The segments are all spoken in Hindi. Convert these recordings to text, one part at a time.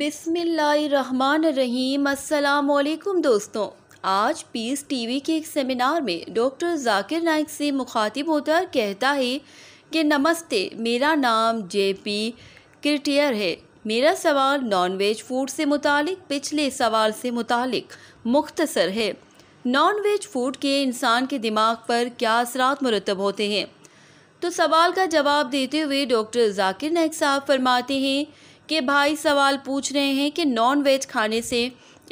बिसमीम अल्लाम दोस्तों आज पीस टीवी के एक सेमिनार में डॉक्टर जाकिर नाइक से मुखातिब होकर कहता है कि नमस्ते मेरा नाम जे पी किरटियर है मेरा सवाल नॉनवेज फूड से मुतालिक पिछले सवाल से मुतालिक मुख्तसर है नॉनवेज फूड के इंसान के दिमाग पर क्या असरात मुरतब होते हैं तो सवाल का जवाब देते हुए डॉक्टर जाकिर नाइक साहब फरमाते हैं कि भाई सवाल पूछ रहे हैं कि नॉन वेज खाने से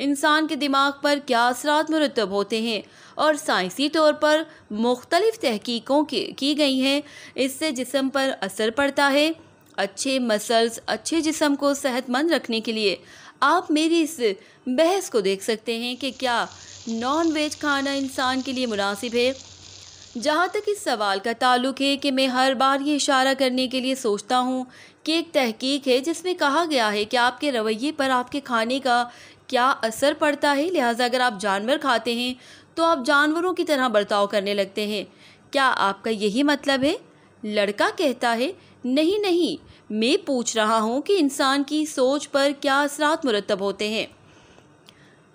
इंसान के दिमाग पर क्या असरा मुरतब होते हैं और साइंसी तौर पर मुख्तलिफ़ तहकीकों की गई हैं इससे जिसम पर असर पड़ता है अच्छे मसल्स अच्छे जिसम को सेहतमंद रखने के लिए आप मेरी इस बहस को देख सकते हैं कि क्या नॉन वेज खाना इंसान के लिए मुनासिब है जहाँ तक इस सवाल का ताल्लुक है कि मैं हर बार ये इशारा करने के लिए सोचता हूँ कि एक तहकीक है जिसमें कहा गया है कि आपके रवैये पर आपके खाने का क्या असर पड़ता है लिहाजा अगर आप जानवर खाते हैं तो आप जानवरों की तरह बर्ताव करने लगते हैं क्या आपका यही मतलब है लड़का कहता है नहीं नहीं मैं पूछ रहा हूँ कि इंसान की सोच पर क्या असरात मुरतब होते हैं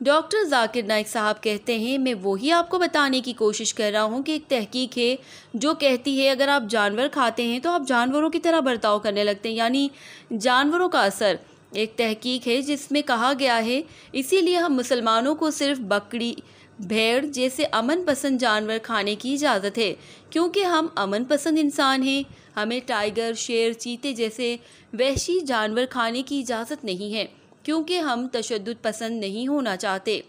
डॉक्टर जाकिर नाइक साहब कहते हैं मैं वही आपको बताने की कोशिश कर रहा हूँ कि एक तहकीक है जो कहती है अगर आप जानवर खाते हैं तो आप जानवरों की तरह बर्ताव करने लगते हैं यानी जानवरों का असर एक तहकीक है जिसमें कहा गया है इसीलिए हम मुसलमानों को सिर्फ बकरी भेड़ जैसे अमन पसंद जानवर खाने की इजाज़त है क्योंकि हम अमन पसंद इंसान हैं हमें टाइगर शेर चीते जैसे वैशी जानवर खाने की इजाज़त नहीं है क्योंकि हम तशद पसंद नहीं होना चाहते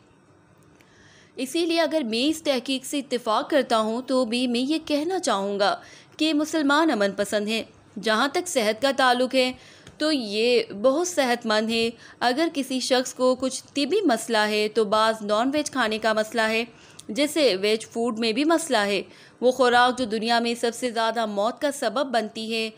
इसीलिए अगर मैं इस तहकीक से इतफ़ाक़ करता हूँ तो भी मैं ये कहना चाहूँगा कि मुसलमान अमन पसंद हैं जहाँ तक सेहत का ताल्लुक है तो ये बहुत सेहतमंद है अगर किसी शख्स को कुछ तिबी मसला है तो बाज़ नॉन वेज खाने का मसला है जैसे वेज फूड में भी मसला है वो खुराक जो दुनिया में सबसे ज़्यादा मौत का सबब बनती है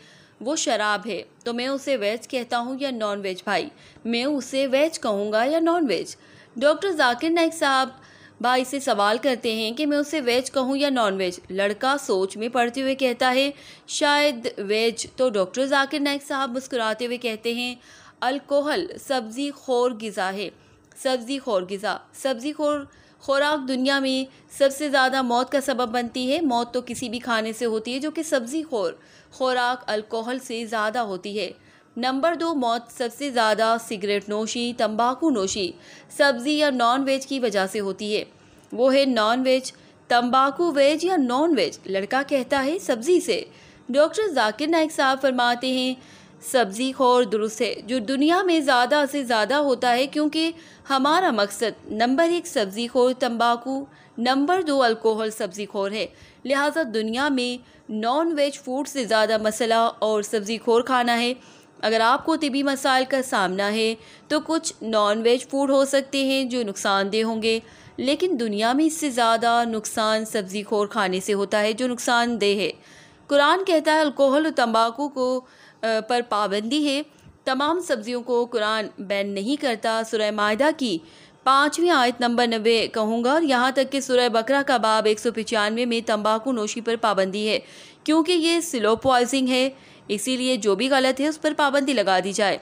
वो शराब है तो मैं उसे वेज कहता हूँ या नॉन वेज भाई मैं उसे वेज कहूँगा या non veg doctor Zakir Naik साहब भाई से सवाल करते हैं कि मैं उसे वेज कहूँ या नॉन वेज लड़का सोच में पड़ते हुए कहता है शायद वेज तो डॉक्टर जाकिर नाइक साहब मुस्कुराते हुए कहते हैं अल्कोहल सब्ज़ी खोर गज़ा है सब्ज़ी खोर गज़ा सब्ज़ी खोर खुराक दुनिया में सबसे ज़्यादा मौत का सबब बनती है मौत तो किसी भी खाने से होती है जो कि सब्ज़ी खोर खुराक अल्कोहल से ज़्यादा होती है नंबर दो मौत सबसे ज़्यादा सिगरेट नोशी तंबाकू नोशी सब्ज़ी या नॉन वेज की वजह से होती है वो है नॉन वेज तम्बाकू वेज या नॉन वेज लड़का कहता है सब्ज़ी से डॉक्टर जाकिर नायक साहब फरमाते हैं सब्ज़ी खोर दुरुस्त है जो दुनिया में ज़्यादा से ज़्यादा होता है क्योंकि हमारा मकसद नंबर एक सब्ज़ी खोर तम्बाकू नंबर दो अल्कोहल सब्ज़ी खोर है लिहाजा दुनिया में नॉन वेज फूड से ज़्यादा मसला और सब्ज़ी खोर खाना है अगर आपको तबी मसाइल का सामना है तो कुछ नॉन वेज फूड हो सकते हैं जो नुकसानदेह होंगे लेकिन दुनिया में इससे ज़्यादा नुकसान सब्ज़ी खोर खाने से होता है जो नुकसानदेह है कुरान कहता है अल्कोहल और तम्बाकू को पर पाबंदी है तमाम सब्जियों को कुरान बैन नहीं करता सुरह माहा की पाँचवीं आयत नंबर नबे कहूँगा और यहाँ तक कि सुरह बकरा का बाब एक सौ पचानवे में तम्बाकू नोशी पर पाबंदी है क्योंकि ये स्लो पॉइजिंग है इसीलिए जो भी गलत है उस पर पाबंदी लगा दी जाए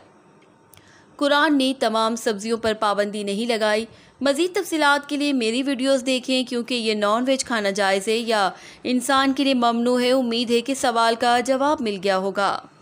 कुरान ने तमाम सब्जियों पर पाबंदी नहीं लगाई मज़ीद तफसीत के लिए मेरी वीडियोज़ देखें क्योंकि ये नॉन वेज खाना जायज़ है या इंसान के लिए ममनू है उम्मीद है कि सवाल का जवाब मिल गया होगा